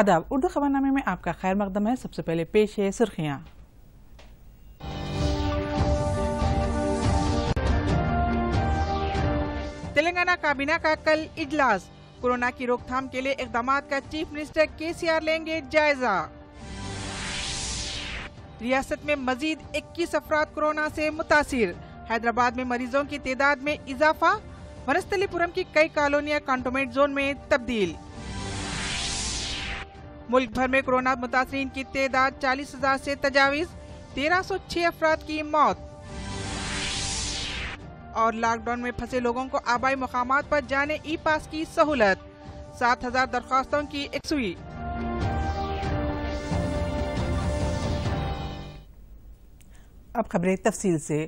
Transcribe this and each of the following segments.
आदाब उर्दू खबरनामे में आपका खैर मकदम है सबसे पहले पेश है सुर्खियाँ तेलंगाना काबीना का कल इजलास कोरोना की रोकथाम के लिए इकदाम का चीफ मिनिस्टर के सी आर लेंगे जायजा रियासत में मजीद इक्कीस अफराद कोरोना से मुतासर हैदराबाद में मरीजों की तादाद में इजाफा वनस्थलीपुरम की कई कॉलोनियां कंटोनमेंट जोन में तब्दील मुल्क भर में कोरोना मुतासरी की तादाद चालीस हजार ऐसी तजावीज तेरह सौ छह अफराद की मौत और लॉकडाउन में फंसे लोगों को आबाई मकाम पर जाने ई पास की सहूलत सात हजार दरखास्तों की सुई अब खबरें तफसील से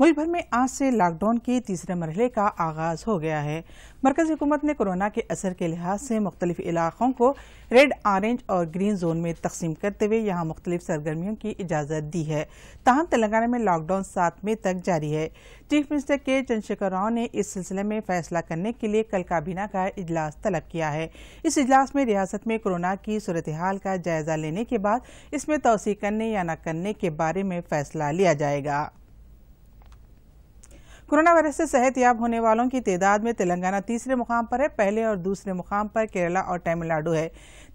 मुल्क भर में आज से लॉकडाउन के तीसरे मरहले का आगाज हो गया है मरकजी हुकूमत ने कोरोना के असर के लिहाज से मुख्तलिफ इलाकों को रेड ऑरेंज और ग्रीन जोन में तकसीम करते हुए यहाँ मुख्तलिफ सरगर्मियों की इजाज़त दी है ताहम तेलंगाना में लॉकडाउन सात मई तक जारी है चीफ मिनिस्टर के चंद्रशेखर राव ने इस सिलसिले में फैसला करने के लिए कल काबीना का इजलास तलब किया है इस इजलास में रियासत में कोरोना की सूरत हाल का जायजा लेने के बाद इसमें तोसी करने या न करने के बारे में फैसला लिया जाएगा कोरोना वायरस से याब होने वालों की तादाद में तेलंगाना तीसरे मुकाम पर है पहले और दूसरे मुकाम पर केरला और तमिलनाडु है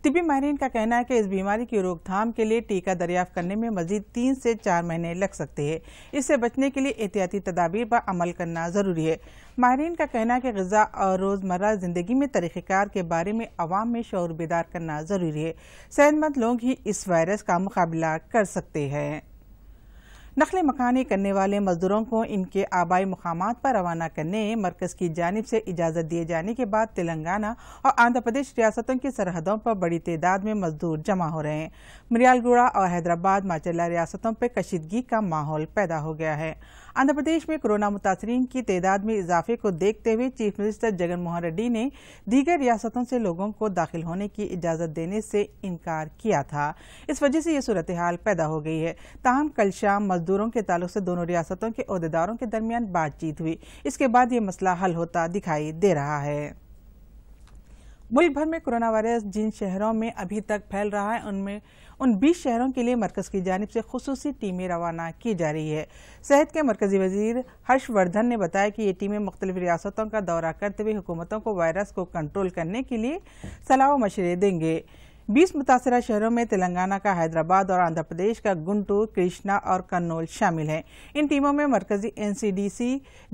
तिबी माहरीन का कहना है कि इस बीमारी की रोकथाम के लिए टीका दरियाफ्त करने में मजीद तीन से चार महीने लग सकते हैं इससे बचने के लिए एहतियाती तदाबीर पर अमल करना ज़रूरी है माहरीन का कहना है कि गजा और रोज़मर्रा ज़िंदगी में तरीक़ार के बारे में आवाम में शौर बेदार करना ज़रूरी है सेहतमंद लोग ही इस वायरस का मुकाबला कर सकते हैं नखले मकानी करने वाले मजदूरों को इनके आबाई मकाम पर रवाना करने मरकज़ की जानब से इजाज़त दिए जाने के बाद तेलंगाना और आंध्र प्रदेश रियासतों की सरहदों पर बड़ी तादाद में मजदूर जमा हो रहे हैं मरियालगुड़ा और हैदराबाद माचला रियासतों पर कशीदगी का माहौल पैदा हो गया है आंध्र प्रदेश में कोरोना मुतासरीन की तदाद में इजाफे को देखते हुए चीफ मिनिस्टर जगन मोहन रेड्डी ने दीगर रियासतों से लोगों को दाखिल होने की इजाजत देने से इनकार किया था इस वजह से यह सूरत हाल पैदा हो गई है ताहम कल शाम मजदूरों के ताल्लुक से दोनों रियासतों के अहदेदारों के दरमियान बातचीत हुई इसके बाद ये मसला हल होता दिखाई दे रहा है मुल्क भर में कोरोना वायरस जिन शहरों में अभी तक फैल रहा है उनमें उन बीस शहरों के लिए मरकज़ की जानब से खसूस टीमें रवाना की जा रही है सेहत के मरकजी वजीर हर्षवर्धन ने बताया कि ये टीमें मुख्तलिफ रियासतों का दौरा करते हुए हुकूमतों को वायरस को कंट्रोल करने के लिए सलाह मशरे देंगे 20 मुतासर शहरों में तेलंगाना का हैदराबाद और आंध्र प्रदेश का गुंटूर कृष्णा और कन्नौल शामिल हैं इन टीमों में मरकजी एनसीडीसी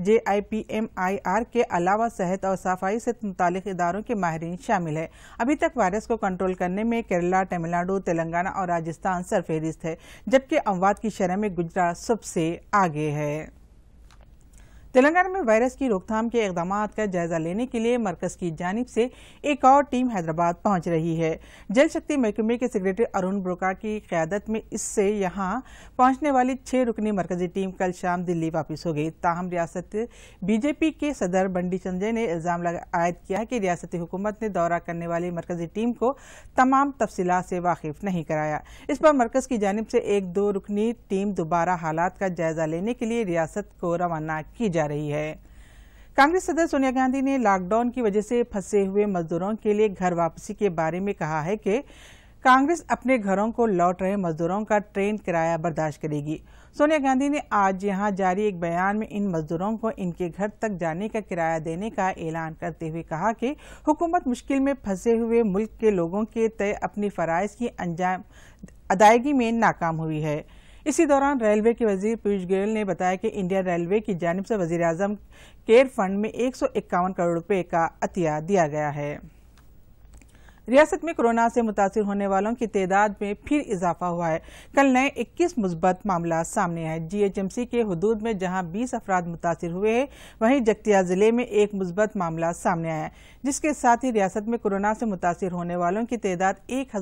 जेआईपीएमआईआर के अलावा सेहत और सफाई से मुतल इदारों के माहरीन शामिल हैं अभी तक वायरस को कंट्रोल करने में केरला तमिलनाडु तेलंगाना और राजस्थान सरफहरिस्त है जबकि अमवाद की शरह में गुजरात सबसे आगे है तेलंगाना में वायरस की रोकथाम के इकदाम का जायजा लेने के लिए मरकज की जानब से एक और टीम हैदराबाद पहुंच रही है जल शक्ति महकमे के सेक्रेटरी अरुण ब्रोका की क्यादत में इससे यहां पहुंचने वाली छह रुकनी मरकजी टीम कल शाम दिल्ली वापस हो गई ताहम रियासत बीजेपी के सदर बंडी संजय ने इल्जाम आयद किया कि रियासती हुकूमत ने दौरा करने वाली मरकजी टीम को तमाम तफसी से वाकिफ नहीं कराया इस पर मरकज की जानब से एक दो रुकनी टीम दोबारा हालात का जायजा लेने के लिए रियासत को रवाना की जा रही है कांग्रेस सदस्य सोनिया गांधी ने लॉकडाउन की वजह से फंसे हुए मजदूरों के लिए घर वापसी के बारे में कहा है कि कांग्रेस अपने घरों को लौट रहे मजदूरों का ट्रेन किराया बर्दाश्त करेगी सोनिया गांधी ने आज यहां जारी एक बयान में इन मजदूरों को इनके घर तक जाने का किराया देने का ऐलान करते हुए कहा कि हुकूमत मुश्किल में फंसे हुए मुल्क के लोगों के तय अपनी फरज की अंजाम अदायगी में नाकाम हुई है इसी दौरान रेलवे के वजीर पीयूष गोयल ने बताया कि इंडियन रेलवे की जानब से वजीर अजम केयर फंड में एक करोड़ रुपये का अतिया दिया गया है रियासत में कोरोना से मुतासर होने वालों की तादाद में फिर इजाफा हुआ है कल नए 21 मुस्बत मामला सामने आए जीएचएमसी के हदूद में जहां 20 अफराद मुतासर हुए हैं वहीं जगतिया जिले में एक मुस्बत मामला सामने आया जिसके साथ ही रियासत में कोरोना से मुतासर होने वालों की तादाद एक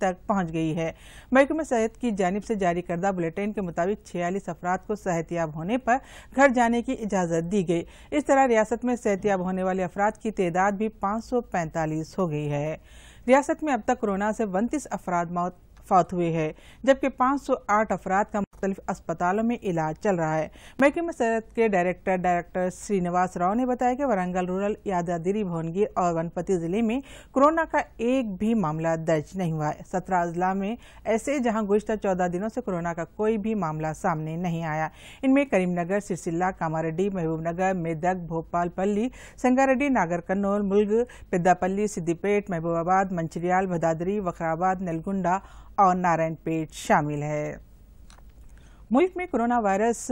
तक पहुँच गई है महकमे सेहत की जानब से जारी करदा बुलेटिन के मुताबिक छियालीस अफराद को सेहतियाब होने पर घर जाने की इजाजत दी गई इस तरह रियासत में सेहतियाब होने वाले अफराद की तादाद भी पैंतालीस हो गई है है रियासत में अब तक कोरोना से उनतीस अफराद मौत फौत हुए हैं जबकि 508 अफराद का मुख्तलिफ अस्पतालों में इलाज चल रहा है महकमे सेहत के डायरेक्टर डायरेक्टर श्रीनिवास राव ने बताया कि वारंगल रूरल यादागिरी भुवनगिर और वनपति जिले में कोरोना का एक भी मामला दर्ज नहीं हुआ है सत्रह अजला में ऐसे जहां गुजत चौदह दिनों से कोरोना का कोई भी मामला सामने नहीं आया इनमें करीमनगर सिरसिल्ला कामारेड्डी महबूबनगर मेदक भोपाल पल्ली संगारेड्डी नागर कन्नौल मुल्ग पिद्दापल्ली सिद्दीपेट महबूबाबाद मंचरियाल भदादरी वखराबाद नलगुंडा और नारायणपेट शामिल है मुल्क में कोरोना वायरस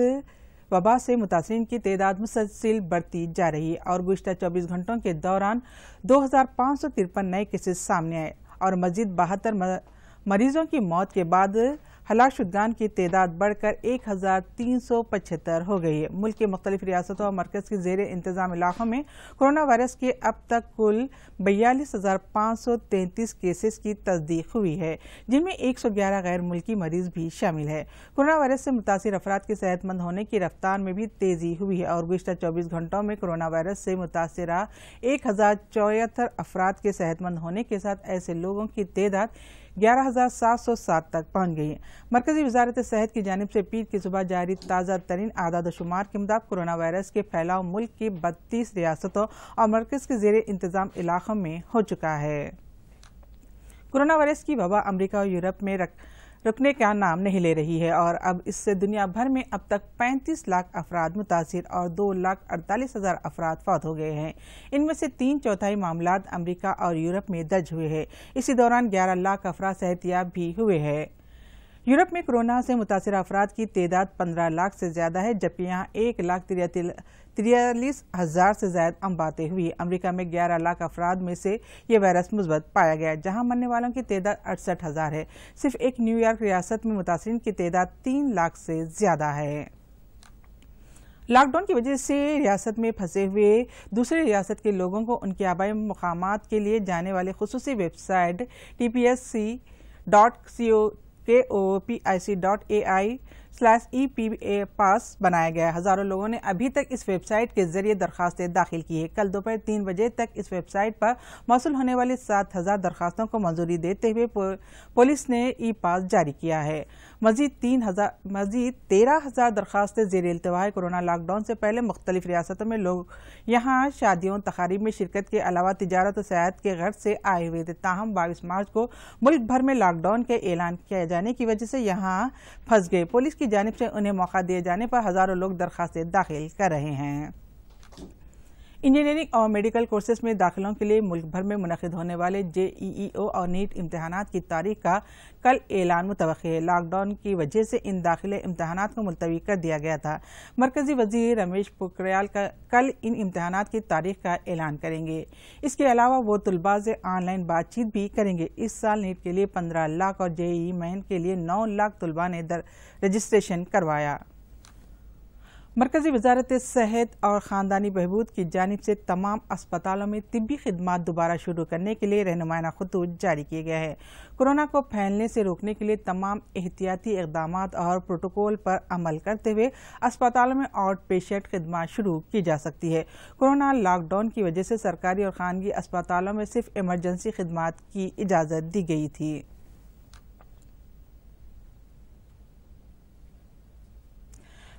वबा से मुतासरीन की तदाद मुसलसिल बढ़ती जा रही है और गुजत चौबीस घंटों के दौरान दो हज़ार पाँच सौ तिरपन नए केसेस सामने आए और मजीद बहत्तर मरीजों की मौत के बाद हलाक शुदगान की तदाद बढ़कर एक हज़ार तीन सौ पचहत्तर हो गई है मुल्क के मुख्तलिफ रियासतों और मरकज़ के जेर इंतज़ाम इलाकों में कोरोना वायरस के अब तक कुल बयालीस हज़ार पाँच सौ तैंतीस केसेस की तस्दीक हुई है जिनमें एक सौ ग्यारह गैर मुल्की मरीज भी शामिल है कोरोना वायरस से मुतासर अफराद के सेहतमंद होने की रफ्तार में भी तेज़ी हुई है और गुजशत चौबीस घंटों में कोरोना वायरस से मुतासर एक हज़ार चौहत्तर अफराद के सेहतमंद होने के साथ ऐसे लोगों की तदाद ग्यारह हज़ार सात सौ सात तक पहुँच गई है मरकजी वजारत सेहत की जानब से पीर की सुबह जारी ताज़ा तरीन आदाद शुमार के मुताबिक कोरोना वायरस के फैलाव मुल्क की बत्तीस रियासतों और मरकज़ के जेर इंतज़ाम इलाकों में हो चुका है कोरोना वायरस की वबा अमरीका और यूरोप में रख रुकने का नाम नहीं ले रही है और अब इससे दुनिया भर में अब तक 35 लाख अफराद मुतासर और दो लाख अड़तालीस हज़ार अफराद फौत हो गए हैं इनमें से तीन चौथाई मामला अमरीका और यूरोप में दर्ज हुए हैं इसी दौरान ग्यारह लाख अफराद सहतियाब भी हुए हैं यूरोप में कोरोना से मुतासर अफराद की तादाद पंद्रह लाख से ज्यादा है जबकि यहाँ एक लाख तिरयालीस हजार से ज्यादा अम्बाते हुई अमेरिका में ग्यारह लाख अफराद में से ये वायरस मुस्बत पाया गया जहाँ मरने वालों की तादाद अड़सठ हजार है सिर्फ एक न्यूयॉर्क रियासत में मुतासरी की तादाद तीन लाख से ज्यादा है लॉकडाउन की वजह से रियासत में फंसे हुए दूसरे रियासत के लोगों को उनके आबाई मकाम के लिए जाने वाले खसूस website T P S C dot C O K O P I C dot A I slash E P A pass बनाया गया है हज़ारों लोगों ने अभी तक इस वेबसाइट के जरिए दरखास्तें दाखिल की है कल दोपहर तीन बजे तक इस वेबसाइट पर मौसू होने वाली सात हज़ार दरखास्तों को मंजूरी देते हुए पुलिस ने ई e पास जारी किया है मजीद तीन हज़ार मजीद तेरह हज़ार दरखास्तें जेर अल्तवा कोरोना लॉकडाउन से पहले मुख्तलिफ रियासतों में लोग यहाँ शादियों तकारीब में शिरकत के अलावा तजारत और सियात के गर्ज से आए हुए थे ताहम बाईस मार्च को मुल्क भर में लॉकडाउन के ऐलान किए जाने की वजह से यहाँ फंस गए पुलिस की की जानब से उन्हें मौका दिए जाने पर हज़ारों लोग दरखास्तें दाखिल कर रहे हैं इंजीनियरिंग और मेडिकल कोर्सेज में दाखिलों के लिए मुल्क भर में मुनद होने वाले जेईईओ और नीट इम्तहान की तारीख का कल ऐलान मुतव है लॉकडाउन की वजह से इन दाखिले इम्तहान को मुलतवी कर दिया गया था मरकजी वजीर रमेश पोखरियाल का कल इन इम्तहान की तारीख का ऐलान करेंगे इसके अलावा वो तलबा से ऑनलाइन बातचीत भी करेंगे इस साल नीट के लिए पंद्रह लाख और जेई मैन के लिए नौ लाख तलबा ने रजिस्ट्रेशन करवाया मरकज़ी वजारत सेहत और ख़ानदानी बहबूद की जानब से तमाम अस्पतालों में तबी खदम दोबारा शुरू करने के लिए रहनुमाना खतूत जारी किए गए हैं कोरोना को फैलने से रोकने के लिए तमाम एहतियाती इकदाम और प्रोटोकॉल पर अमल करते हुए अस्पतालों में आउट पेशेंट खदमात शुरू की जा सकती है कोरोना लॉकडाउन की वजह से सरकारी और खानगी अस्पतालों में सिर्फ इमरजेंसी खदमात की इजाज़त दी गई थी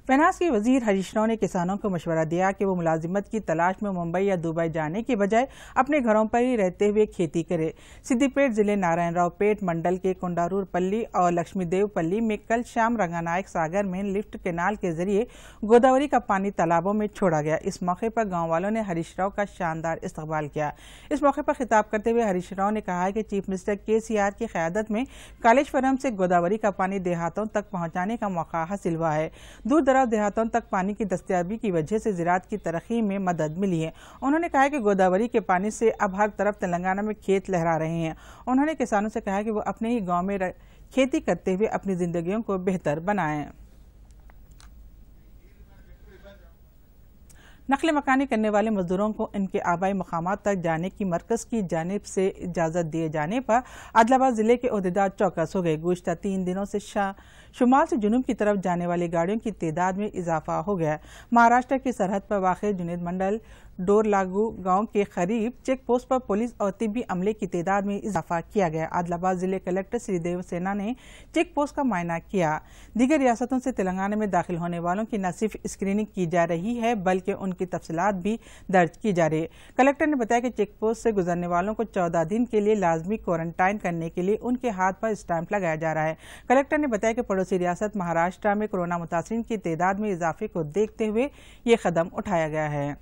फनास के वजीर हरीश राव ने किसानों को मशवरा दिया कि वो मुलाजिमत की तलाश में मुंबई या दुबई जाने के बजाय अपने घरों पर ही रहते हुए खेती करें सिद्दीपेट जिले नारायण राव पेट मंडल के कोंडारूर पल्ली और लक्ष्मीदेव पल्ली में कल शाम रंगानायक सागर में लिफ्ट केनाल के जरिए गोदावरी का पानी तालाबों में छोड़ा गया इस मौके पर गाँव वालों ने हरीश राव का शानदार इस्तेमाल किया इस मौके पर खिताब करते हुए हरीश राव ने कहा कि चीफ मिनिस्टर के सी आर की क्यादत में कालेश्वरम से गोदावरी का पानी देहातों तक पहुँचाने का मौका हासिल हुआ है दूर दराज देहातों तक पानी की दस्तियाबी की वजह से ज़रात की तरक्की में मदद मिली है उन्होंने कहा कि गोदावरी के पानी से अब हर तरफ तेलंगाना में खेत लहरा रहे हैं उन्होंने किसानों से कहा कि वो अपने ही गाँव में खेती करते हुए अपनी जिंदगियों को बेहतर बनाएं नकल मकानी करने वाले मजदूरों को इनके आबाई मकाम तक जाने की मरकज़ की जानब से इजाज़त दिए जाने पर आदिलाबाद ज़िले के अहदेदार चौकस हो गए गुजत तीन दिनों से शुमाल से जुनूब की तरफ जाने वाली गाड़ियों की तदाद में इजाफा हो गया महाराष्ट्र की सरहद पर वाक़ जुनेद मंडल डोर लागू गांव के करीब चेक पोस्ट पर पुलिस और तिब्बी अमले की तादाद में इजाफा किया गया आदिलाबाद जिले कलेक्टर श्री देवसेना ने चेक पोस्ट का मायना किया दीगर रियासतों से तेलंगाना में दाखिल होने वालों की न सिर्फ स्क्रीनिंग की जा रही है बल्कि उनकी तफसलत भी दर्ज की जा रही कलेक्टर ने बताया कि चेक पोस्ट से गुजरने वालों को चौदह दिन के लिए लाजमी क्वारंटाइन करने के लिए उनके हाथ पर स्टैंप लगाया जा रहा है कलेक्टर ने बताया कि पड़ोसी रियासत महाराष्ट्र में कोरोना मुतासरी की तादाद में इजाफे को देखते हुए ये कदम उठाया गया है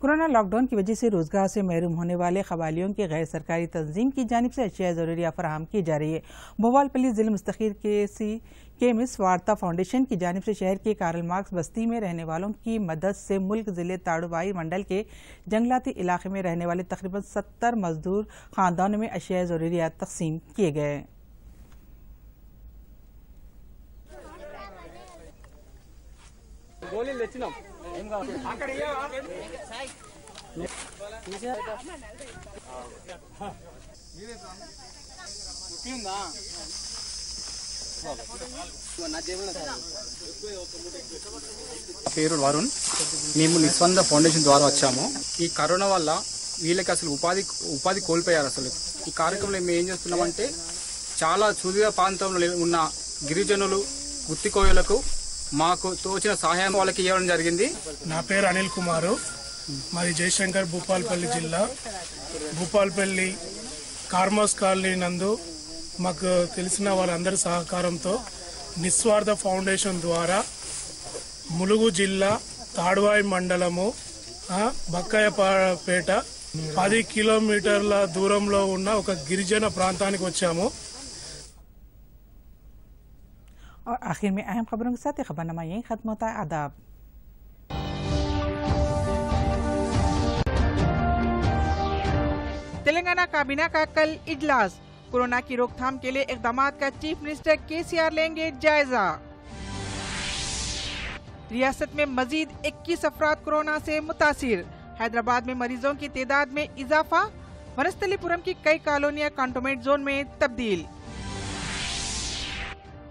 कोरोना लॉकडाउन की वजह से रोजगार से महरूम होने वाले कबालियों की गैर सरकारी तंजीम की जानब से अशिया ज़रूरिया फराहम की जा रही है भोवालपली जिले मुस्तर के सी केमिस वार्ता फाउंडेशन की जानब से शहर के कारल मार्क्स बस्ती में रहने वालों की मदद से मुल्क ज़िले ताड़ुबाई मंडल के जंगलाती इलाके में रहने वाले तकरीबन सत्तर मजदूर खानदानों में अशिया ज़रूरिया तकसीम किए गए हैं గోళీలు తెచ్చినాం ఏం కావాలి పేరు వరుణ్ మేము నిస్వంద ఫౌండేషన్ ద్వారా వచ్చాము ఈ కరోనా వల్ల వీళ్ళకి అసలు ఉపాధి ఉపాధి కోల్పోయారు అసలు ఈ కార్యక్రమంలో మేము ఏం చేస్తున్నామంటే చాలా సుదీర ప్రాంతంలో ఉన్న గిరిజనులు గుత్తికోయలకు మాకు తోచిన సహాయం వాళ్ళకి ఇవ్వడం జరిగింది నా పేరు అనిల్ కుమారు మరి జయశంకర్ భూపాల్పల్లి జిల్లా భూపాల్పల్లి కార్మాస్ కాలనీ నందు మాకు తెలిసిన వాళ్ళందరి సహకారంతో నిస్వార్థ ఫౌండేషన్ ద్వారా ములుగు జిల్లా తాడువాయి మండలము బక్కయ్యపేట పది కిలోమీటర్ల దూరంలో ఉన్న ఒక గిరిజన ప్రాంతానికి వచ్చాము और आखिर में अहम खबरों के साथ नमा यही खत्म होता है आदाब तेलंगाना काबीना का कल इजलास कोरोना की रोकथाम के लिए इकदाम का चीफ मिनिस्टर के सी आर लेंगे जायजा रियासत में मजीद 21 अफराद कोरोना से मुतासर हैदराबाद में मरीजों की तादाद में इजाफा वनस्थलीपुरम की कई कॉलोनियां कंटोनमेंट जोन में तब्दील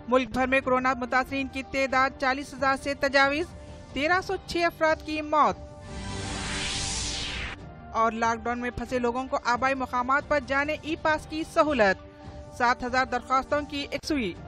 मुल्क भर में कोरोना मुतासरीन की तादाद चालीस हजार ऐसी तजावीज तेरह सौ छह अफराद की मौत और लॉकडाउन में फंसे लोगों को आबाई मकाम पर जाने ई पास की सहूलत सात हजार दरख्वास्तों की एक